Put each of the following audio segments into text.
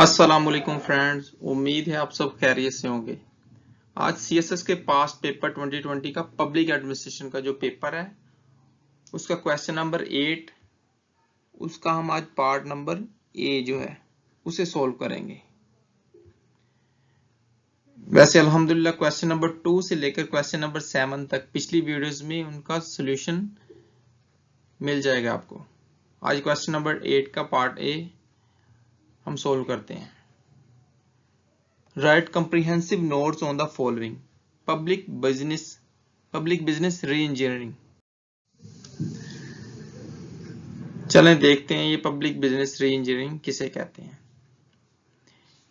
Aslam friends उम्मीद है आप सब खैरियत से होंगे आज सी एस एस के पास पेपर 2020 का पब्लिक एडमिनिस्ट्रेशन का जो पेपर है उसका क्वेश्चन नंबर एट उसका हम आज पार्ट नंबर ए जो है उसे सॉल्व करेंगे वैसे अल्हम्दुलिल्लाह क्वेश्चन नंबर टू से लेकर क्वेश्चन नंबर सेवन तक पिछली वीडियोस में उनका सोल्यूशन मिल जाएगा आपको आज क्वेश्चन नंबर एट का पार्ट ए हम सोल्व करते हैं right comprehensive notes on the following public business public business reengineering चलें देखते हैं ये पब्लिक बिजनेस री इंजीनियरिंग किसे कहते हैं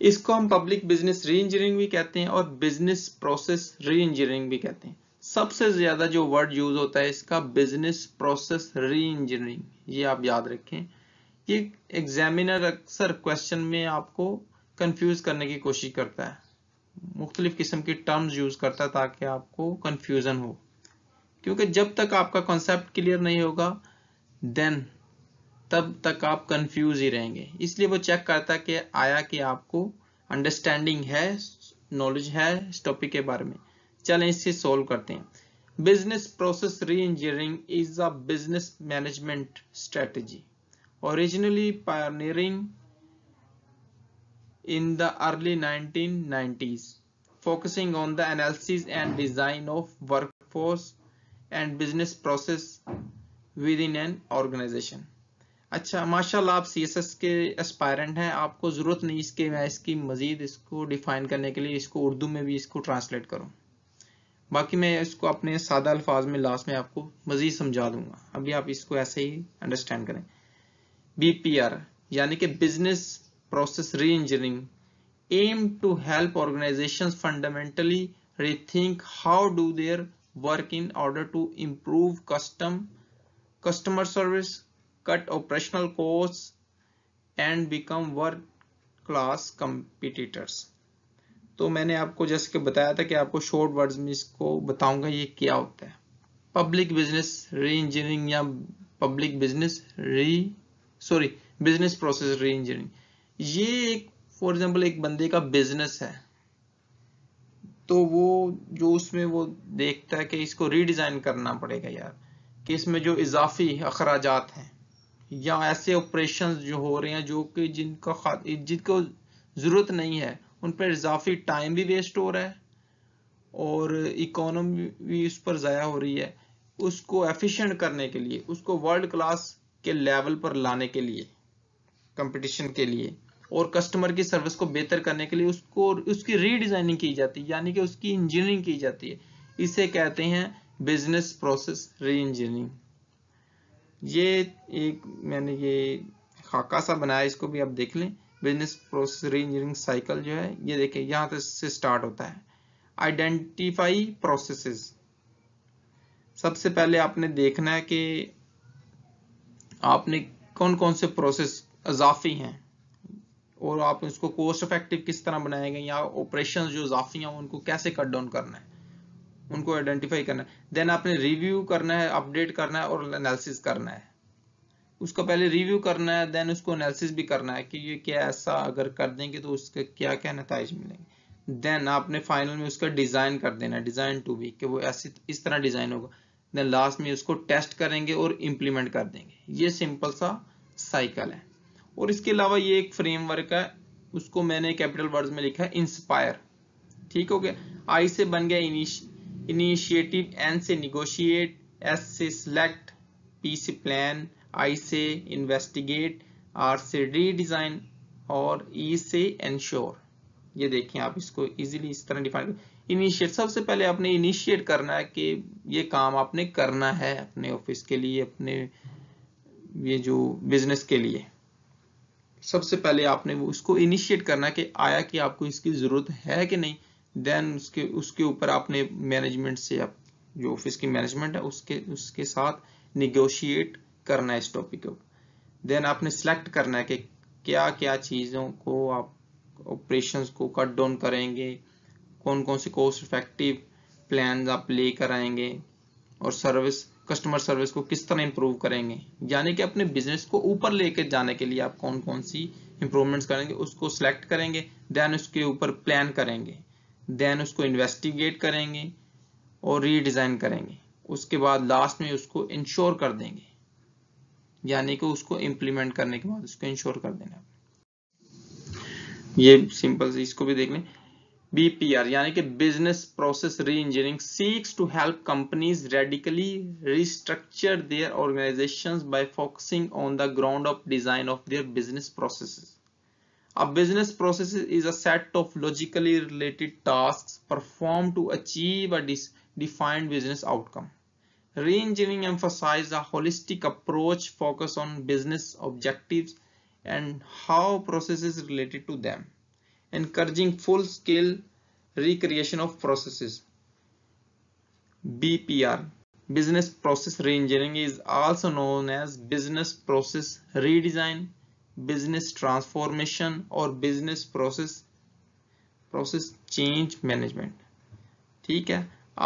इसको हम पब्लिक बिजनेस री इंजीनियरिंग भी कहते हैं और बिजनेस प्रोसेस री इंजीनियरिंग भी कहते हैं सबसे ज्यादा जो वर्ड यूज होता है इसका बिजनेस प्रोसेस री इंजीनियरिंग ये आप याद रखें कि एग्जामिनर अक्सर क्वेश्चन में आपको कंफ्यूज करने की कोशिश करता है मुख्तलिफ किस्म के टर्म्स यूज करता है ताकि आपको कंफ्यूजन हो क्योंकि जब तक आपका कॉन्सेप्ट क्लियर नहीं होगा देन तब तक आप कंफ्यूज ही रहेंगे इसलिए वो चेक करता है कि आया कि आपको अंडरस्टैंडिंग है नॉलेज है इस टॉपिक के बारे में चलें इसे सॉल्व करते हैं business process reengineering is a business management strategy originally pioneering in the early 1990s, focusing on the analysis and design of workforce and business process within an organization. अच्छा माशाल्लाह आप सी के एस्पायरेंट हैं आपको ज़रूरत नहीं इसके मैं इसकी मज़ीद इसको डिफ़ाइन करने के लिए इसको उर्दू में भी इसको ट्रांसलेट करूँ बाकी मैं इसको अपने सादा अल्फाज में लास्ट में आपको मज़ीद समझा दूंगा अभी आप इसको ऐसे ही अंडरस्टैंड करें बीपीआर यानी कि business process reengineering aim to help organisation fundamentally rethink how do their work in order to improve custom customer service cut operational course and become work class competitors तो मैंने आपको जैसे कि बताया था कि आपको शॉर्ट वर्ड्स में इसको बताऊंगा ये क्या होता है पब्लिक बिजनेस री इंजीनियरिंग या public business re sorry business process reengineering ये एक फॉर एग्जाम्पल एक बंदे का बिजनेस है तो वो जो उसमें वो देखता है कि इसको रीडिज़ाइन करना पड़ेगा यार कि इसमें जो इजाफी अखराज हैं या ऐसे ऑपरेशन जो हो रहे हैं जो कि जिनका जिनको ज़रूरत नहीं है उन पर इजाफी टाइम भी वेस्ट हो रहा है और इकोनॉमी भी उस पर ज़ाया हो रही है उसको एफिशिएंट करने के लिए उसको वर्ल्ड क्लास के लेवल पर लाने के लिए कंपटीशन के लिए और कस्टमर की सर्विस को बेहतर करने के लिए उसको उसकी रीडिजाइनिंग की जाती है यानी कि उसकी इंजीनियरिंग की जाती है इसे कहते हैं बिजनेस प्रोसेस री इंजीनियरिंग ये एक मैंने ये खाका सा बनाया इसको भी आप देख लें business process reengineering cycle जो है ये देखिए यहाँ तक से स्टार्ट होता है आइडेंटिफाई प्रोसेसेस सबसे पहले आपने देखना है कि आपने कौन कौन से प्रोसेस अजाफी हैं और आप उसको कोस्ट इफेक्टिव किस तरह बनाएंगे या ऑपरेशन जो अजाफी हैं उनको कैसे कट डाउन करना है उनको आइडेंटिफाई करना है देन आपने रिव्यू करना है अपडेट करना है और एनालिसिस करना है उसका पहले रिव्यू करना है देन उसको एनालिसिस भी करना है कि ये क्या ऐसा अगर कर देंगे तो उसके क्या क्या नतज मिलेंगे देन आपने फाइनल में उसका डिज़ाइन कर देना डिज़ाइन टू भी कि वो ऐसे इस तरह डिज़ाइन होगा देन लास्ट में उसको टेस्ट करेंगे और इम्प्लीमेंट कर देंगे ये सिंपल सा साइकिल है और इसके अलावा ये एक फ्रेमवर्क है उसको मैंने कैपिटल वर्ड्स में लिखा है इंस्पायर ठीक हो गया आई से बन गया इनिशिएटिव एन से निगोशिएट एस से सिलेक्ट पी से प्लान आई से इन्वेस्टिगेट आर से रीडिजाइन और ई e से इंश्योर ये देखिए आप इसको इजीली इस तरह डिफाइन इनिशिएट सबसे पहले आपने इनिशिएट करना है कि ये काम आपने करना है अपने ऑफिस के लिए अपने ये जो बिजनेस के लिए सबसे पहले आपने वो उसको इनिशिएट करना है कि आया कि आपको इसकी ज़रूरत है कि नहीं देन उसके उसके ऊपर आपने मैनेजमेंट से आप जो ऑफिस की मैनेजमेंट है उसके उसके साथ निगोशिएट करना है इस टॉपिक को देन आपने सेलेक्ट करना है कि क्या क्या चीज़ों को आप ऑपरेशंस को कट डाउन करेंगे कौन कौन से कॉस्ट इफेक्टिव प्लान आप ले कर आएंगे और सर्विस कस्टमर सर्विस को किस तरह इंप्रूव करेंगे यानी कि अपने बिजनेस को ऊपर लेके जाने के लिए आप कौन कौन सी इंप्रूवमेंट्स करेंगे उसको सिलेक्ट करेंगे देन उसके ऊपर प्लान करेंगे देन उसको इन्वेस्टिगेट करेंगे और रीडिज़ाइन करेंगे उसके बाद लास्ट में उसको इंश्योर कर देंगे यानी कि उसको इम्प्लीमेंट करने के बाद उसको इंश्योर कर देंगे आप ये सिंपल से इसको भी देख लें बीपीआर यानी कि business process reengineering seeks to help companies radically restructure their organisation by focusing on the ground of design of their business process अब business process is a set of logically related task perform to achieve a defined business outcome reengineering emphasise a holistic approach focus on business objective and how processes related to them encouraging full-scale recreation of processes BPR business process reengineering is also known as business process redesign business transformation or business process process change management ठीक है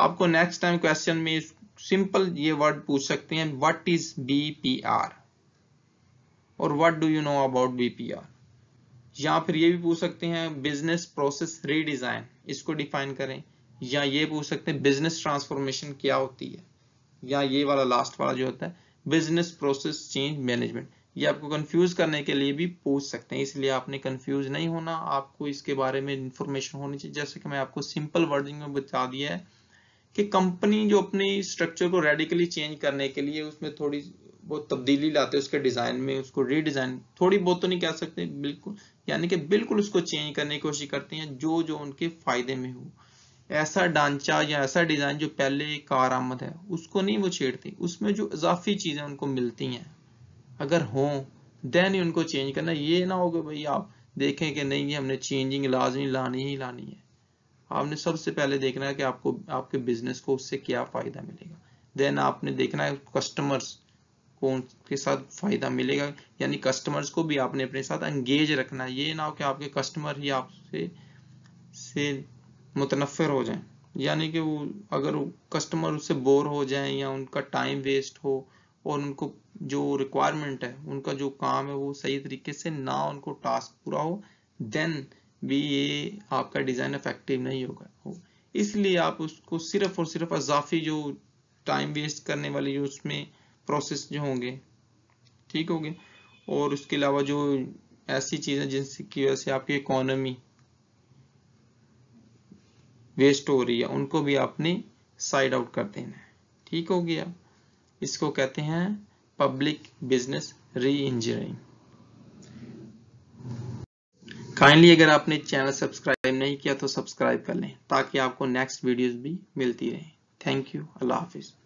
आपको next time question में simple ये word पूछ सकते हैं what is BPR और what do you know about BPR या फिर ये भी पूछ सकते हैं बिजनेस प्रोसेस रीडिजाइन इसको डिफाइन करें या ये पूछ सकते हैं बिजनेस ट्रांसफॉर्मेशन क्या होती है या ये वाला लास्ट वाला जो होता है बिजनेस प्रोसेस चेंज मैनेजमेंट ये आपको कंफ्यूज करने के लिए भी पूछ सकते हैं इसलिए आपने कंफ्यूज नहीं होना आपको इसके बारे में इंफॉर्मेशन होनी चाहिए जैसे कि मैं आपको सिंपल वर्डिंग में बता दिया है कि कंपनी जो अपनी स्ट्रक्चर को रेडिकली चेंज करने के लिए उसमें थोड़ी वो तब्दीली लाते उसके डिज़ाइन में उसको रीडिज़ाइन थोड़ी बहुत तो नहीं कह सकते बिल्कुल यानी कि बिल्कुल उसको चेंज करने की कोशिश करते हैं जो जो उनके फ़ायदे में हो ऐसा ढांचा या ऐसा डिज़ाइन जो पहले कार आमद है उसको नहीं वो छेड़ते उसमें जो इजाफी चीज़ें उनको मिलती हैं अगर हो देन ही उनको चेंज करना ये ना होगा भाई आप देखें कि नहीं ये हमने चेंजिंग लाजमी लानी ही लानी है आपने सबसे पहले देखना है कि आपको आपके बिजनेस को उससे क्या फ़ायदा मिलेगा देन आपने देखना है कस्टमर्स को के साथ फायदा मिलेगा यानी कस्टमर्स को भी आपने अपने साथ एंगेज रखना है ये ना हो कि आपके कस्टमर ही आपसे से मुतनफ़र हो जाएं यानी कि वो अगर कस्टमर उससे बोर हो जाएं या उनका टाइम वेस्ट हो और उनको जो रिक्वायरमेंट है उनका जो काम है वो सही तरीके से ना उनको टास्क पूरा हो देन भी ये आपका डिज़ाइन इफेक्टिव नहीं होगा हो तो इसलिए आप उसको सिर्फ और सिर्फ अजाफी जो टाइम वेस्ट करने वाली जो उसमें प्रोसेस जो होंगे ठीक हो गए और उसके अलावा जो ऐसी चीज़ें जिनकी वजह से आपकी इकोनॉमी वेस्ट हो रही है उनको भी आपने साइड आउट कर देना है ठीक हो गया इसको कहते हैं public business reengineering kindly अगर आपने चैनल सब्सक्राइब नहीं किया तो सब्सक्राइब कर लें ताकि आपको नेक्स्ट वीडियोस भी मिलती रहे थैंक यू अल्लाह हाफिज़